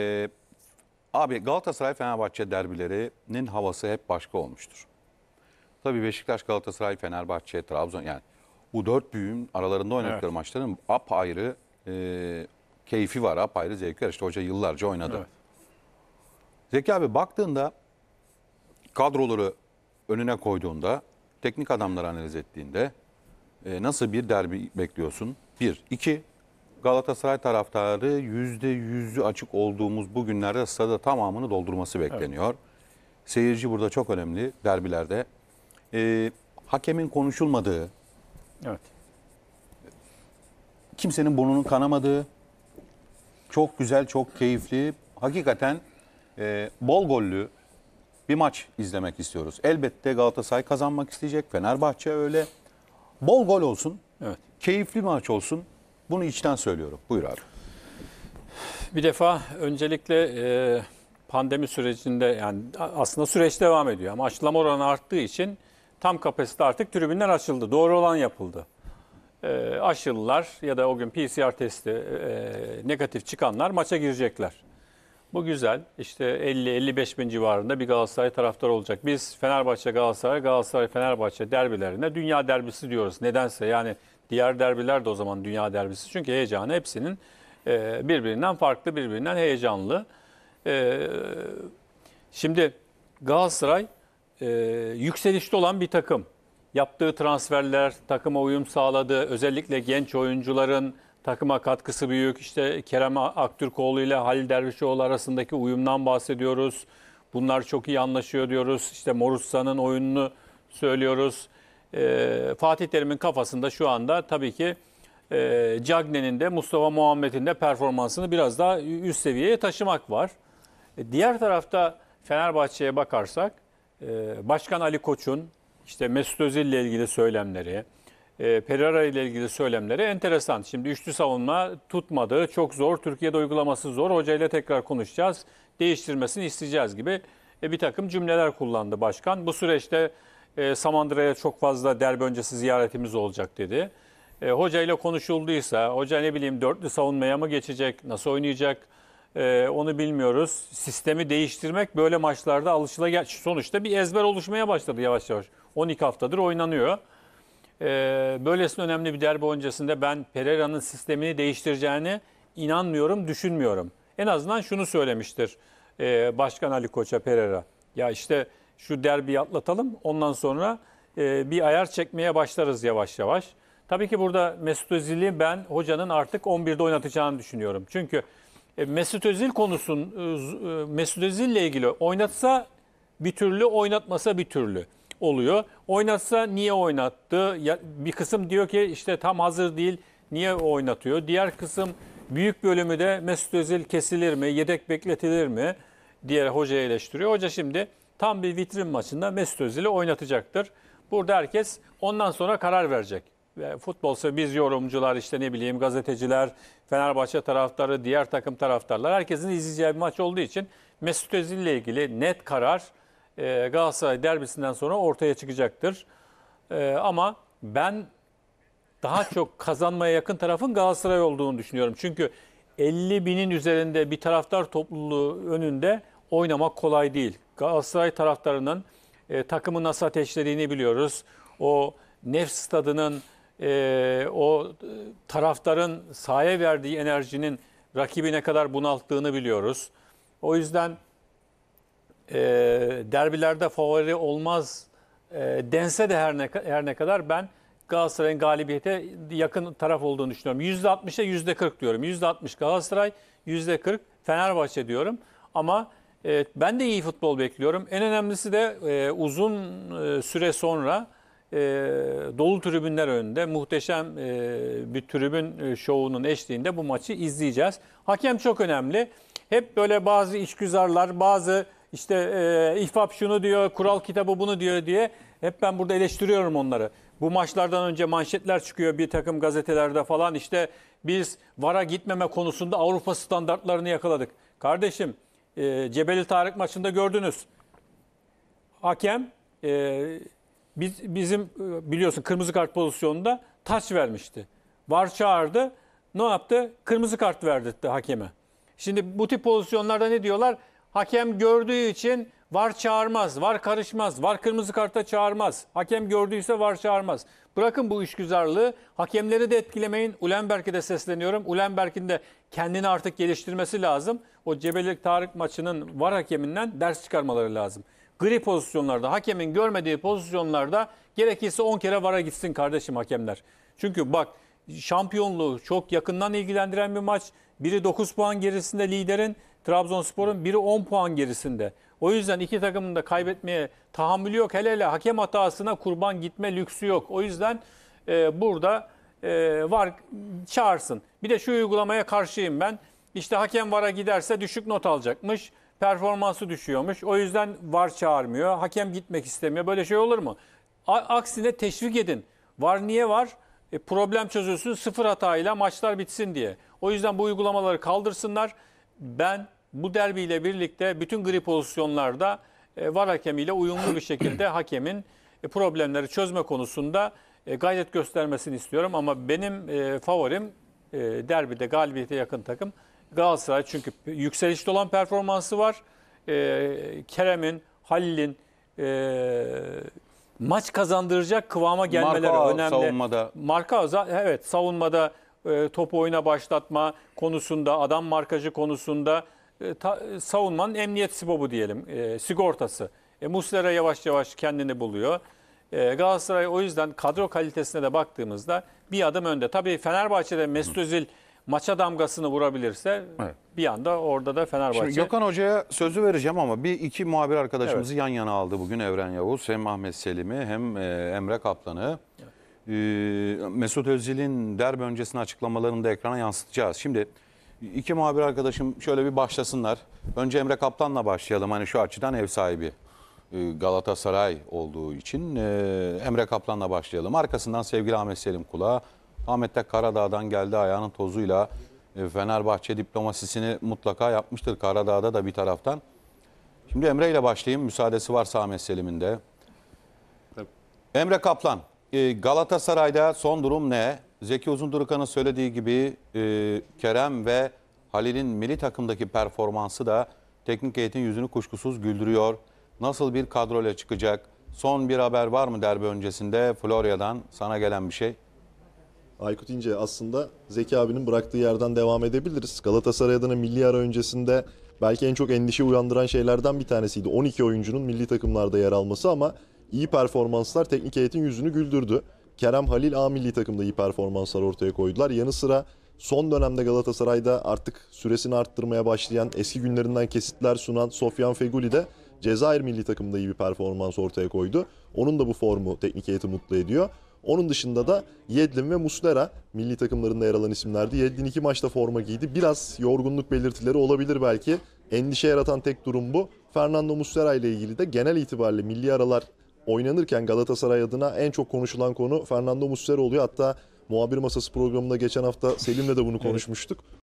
Ee, abi Galatasaray-Fenerbahçe derbilerinin havası hep başka olmuştur. Tabii Beşiktaş, Galatasaray, Fenerbahçe, Trabzon yani bu dört büyüğün aralarında oynadıkları evet. maçların apayrı e, keyfi var, apayrı zevki var. İşte hoca yıllarca oynadı. Evet. Zeki abi baktığında kadroları önüne koyduğunda, teknik adamları analiz ettiğinde e, nasıl bir derbi bekliyorsun? Bir. iki Galatasaray taraftarı %100'ü açık olduğumuz bu günlerde stada tamamını doldurması bekleniyor. Evet. Seyirci burada çok önemli derbilerde. Ee, hakemin konuşulmadığı, evet. kimsenin burnunun kanamadığı, çok güzel, çok keyifli, hakikaten e, bol gollü bir maç izlemek istiyoruz. Elbette Galatasaray kazanmak isteyecek, Fenerbahçe öyle. Bol gol olsun, evet. keyifli maç olsun. Bunu içten söylüyorum. Buyur abi. Bir defa öncelikle e, pandemi sürecinde yani aslında süreç devam ediyor ama aşılama oranı arttığı için tam kapasite artık tribünler açıldı. Doğru olan yapıldı. E, aşılılar ya da o gün PCR testi e, negatif çıkanlar maça girecekler. Bu güzel. İşte 50-55 bin civarında bir Galatasaray taraftar olacak. Biz Fenerbahçe Galatasaray, Galatasaray Fenerbahçe derbilerine dünya derbisi diyoruz. Nedense yani Diğer derbiler de o zaman dünya derbisi. Çünkü heyecanı hepsinin e, birbirinden farklı, birbirinden heyecanlı. E, şimdi Galatasaray e, yükselişte olan bir takım. Yaptığı transferler, takıma uyum sağladı. Özellikle genç oyuncuların takıma katkısı büyük. İşte Kerem Aktürkoğlu ile Halil Dervişoğlu arasındaki uyumdan bahsediyoruz. Bunlar çok iyi anlaşıyor diyoruz. İşte Morutsa'nın oyununu söylüyoruz e, Fatih Terim'in kafasında şu anda tabii ki e, Cagne'nin de Mustafa Muhammed'in de performansını biraz daha üst seviyeye taşımak var. E, diğer tarafta Fenerbahçe'ye bakarsak e, Başkan Ali Koç'un işte Mesut Özil ile ilgili söylemleri, e, Pereira ile ilgili söylemleri enteresan. Şimdi üçlü savunma tutmadı, çok zor, Türkiye'de uygulaması zor. Hocayla tekrar konuşacağız, değiştirmesini isteyeceğiz gibi e, bir takım cümleler kullandı başkan. Bu süreçte e, Samandıra'ya çok fazla derbi öncesi ziyaretimiz olacak dedi. E, hoca ile konuşulduysa, hoca ne bileyim dörtlü savunmaya mı geçecek, nasıl oynayacak e, onu bilmiyoruz. Sistemi değiştirmek böyle maçlarda alışılagel... Sonuçta bir ezber oluşmaya başladı yavaş yavaş. 12 haftadır oynanıyor. E, böylesine önemli bir derbi öncesinde ben Pereira'nın sistemini değiştireceğini inanmıyorum, düşünmüyorum. En azından şunu söylemiştir e, Başkan Ali Koç'a Pereira. Ya işte şu derbiyi atlatalım. Ondan sonra e, bir ayar çekmeye başlarız yavaş yavaş. Tabii ki burada Mesut Özil'i ben hocanın artık 11'de oynatacağını düşünüyorum. Çünkü e, Mesut Özil konusun e, e, Mesut Özil'le ilgili oynatsa bir türlü, oynatmasa bir türlü oluyor. Oynatsa niye oynattı? Ya, bir kısım diyor ki işte tam hazır değil, niye oynatıyor? Diğer kısım büyük bölümü de Mesut Özil kesilir mi, yedek bekletilir mi diye hoca eleştiriyor. Hoca şimdi tam bir vitrin maçında Mesut Özil'i oynatacaktır. Burada herkes ondan sonra karar verecek. Ve futbolsa biz yorumcular işte ne bileyim gazeteciler, Fenerbahçe taraftarı, diğer takım taraftarlar herkesin izleyeceği bir maç olduğu için Mesut Özil ile ilgili net karar e, Galatasaray derbisinden sonra ortaya çıkacaktır. E, ama ben daha çok kazanmaya yakın tarafın Galatasaray olduğunu düşünüyorum. Çünkü 50 binin üzerinde bir taraftar topluluğu önünde oynamak kolay değil. Galatasaray taraftarının e, takımı nasıl ateşlediğini biliyoruz. O nefs stadının, e, o e, taraftarın sahaya verdiği enerjinin rakibi ne kadar bunalttığını biliyoruz. O yüzden e, derbilerde favori olmaz e, dense de her ne, her ne kadar ben Galatasaray'ın galibiyete yakın taraf olduğunu düşünüyorum. %60'a %40 diyorum. %60 Galatasaray, %40 Fenerbahçe diyorum. Ama Evet, ben de iyi futbol bekliyorum. En önemlisi de e, uzun e, süre sonra e, dolu tribünler önünde muhteşem e, bir tribün e, şovunun eşliğinde bu maçı izleyeceğiz. Hakem çok önemli. Hep böyle bazı içgüzarlar, bazı işte e, İFAP şunu diyor, kural kitabı bunu diyor diye hep ben burada eleştiriyorum onları. Bu maçlardan önce manşetler çıkıyor bir takım gazetelerde falan işte biz VAR'a gitmeme konusunda Avrupa standartlarını yakaladık. Kardeşim e, Cebeli Tarık maçında gördünüz. Hakem e, biz, bizim e, biliyorsun kırmızı kart pozisyonunda taş vermişti. Var çağırdı. Ne yaptı? Kırmızı kart verdirtti hakeme. Şimdi bu tip pozisyonlarda ne diyorlar? Hakem gördüğü için var çağırmaz, var karışmaz, var kırmızı karta çağırmaz. Hakem gördüyse var çağırmaz. Bırakın bu işgüzarlığı, hakemleri de etkilemeyin. Ulenberg'e de sesleniyorum. Ulenberg'in de kendini artık geliştirmesi lazım. O Cebelik Tarık maçının var hakeminden ders çıkarmaları lazım. Gri pozisyonlarda, hakemin görmediği pozisyonlarda gerekirse 10 kere vara gitsin kardeşim hakemler. Çünkü bak şampiyonluğu çok yakından ilgilendiren bir maç. Biri 9 puan gerisinde liderin, Trabzonspor'un biri 10 puan gerisinde. O yüzden iki takımın da kaybetmeye tahammülü yok. Hele hele hakem hatasına kurban gitme lüksü yok. O yüzden e, burada e, var çağırsın. Bir de şu uygulamaya karşıyım ben. İşte hakem vara giderse düşük not alacakmış. Performansı düşüyormuş. O yüzden var çağırmıyor. Hakem gitmek istemiyor. Böyle şey olur mu? A aksine teşvik edin. Var niye var? E, problem çözülsün sıfır hatayla maçlar bitsin diye. O yüzden bu uygulamaları kaldırsınlar ben bu derbiyle birlikte bütün gri pozisyonlarda e, var hakemiyle uyumlu bir şekilde hakemin e, problemleri çözme konusunda e, gayret göstermesini istiyorum. Ama benim favorim derbide galibiyete yakın takım Galatasaray. Çünkü yükselişte olan performansı var. Kerem'in, Halil'in maç kazandıracak kıvama gelmeleri Marka önemli. savunmada. Marka evet savunmada e, topu oyuna başlatma konusunda, adam markajı konusunda e, savunmanın emniyet sibobu diyelim, e, sigortası. E, Muslera yavaş yavaş kendini buluyor. E, Galatasaray o yüzden kadro kalitesine de baktığımızda bir adım önde. Tabii Fenerbahçe'de Mesut Özil maça damgasını vurabilirse evet. bir anda orada da Fenerbahçe. Şimdi Gökhan Hoca'ya sözü vereceğim ama bir iki muhabir arkadaşımızı evet. yan yana aldı bugün Evren Yavuz. Hem Ahmet Selim'i hem e, Emre Kaplan'ı. Evet. Ee, Mesut Özil'in derbi öncesini açıklamalarını da ekrana yansıtacağız. Şimdi iki muhabir arkadaşım şöyle bir başlasınlar. Önce Emre Kaptan'la başlayalım. Hani şu açıdan ev sahibi e, Galatasaray olduğu için e, Emre Kaplan'la başlayalım. Arkasından sevgili Ahmet Selim Kula. Ahmet de Karadağ'dan geldi ayağının tozuyla e, Fenerbahçe diplomasisini mutlaka yapmıştır Karadağ'da da bir taraftan. Şimdi Emre ile başlayayım. Müsaadesi varsa Ahmet Selim'in de. Emre Kaplan ee, Galatasaray'da son durum ne? Zeki Uzundurukan'ın söylediği gibi e, Kerem ve Halil'in milli takımdaki performansı da teknik heyetin yüzünü kuşkusuz güldürüyor. Nasıl bir kadroyla çıkacak? Son bir haber var mı derbi öncesinde Florya'dan sana gelen bir şey? Aykut İnce aslında Zeki abinin bıraktığı yerden devam edebiliriz. Galatasaray adına milli ara öncesinde belki en çok endişe uyandıran şeylerden bir tanesiydi. 12 oyuncunun milli takımlarda yer alması ama iyi performanslar teknik heyetin yüzünü güldürdü. Kerem Halil A milli takımda iyi performanslar ortaya koydular. Yanı sıra son dönemde Galatasaray'da artık süresini arttırmaya başlayan, eski günlerinden kesitler sunan Sofyan Feguli de Cezayir milli takımda iyi bir performans ortaya koydu. Onun da bu formu teknik heyeti mutlu ediyor. Onun dışında da Yedlin ve Muslera milli takımlarında yer alan isimlerdi. Yedlin iki maçta forma giydi. Biraz yorgunluk belirtileri olabilir belki. Endişe yaratan tek durum bu. Fernando Muslera ile ilgili de genel itibariyle milli aralar oynanırken Galatasaray adına en çok konuşulan konu Fernando Muslera oluyor. Hatta Muhabir Masası programında geçen hafta Selim'le de bunu konuşmuştuk.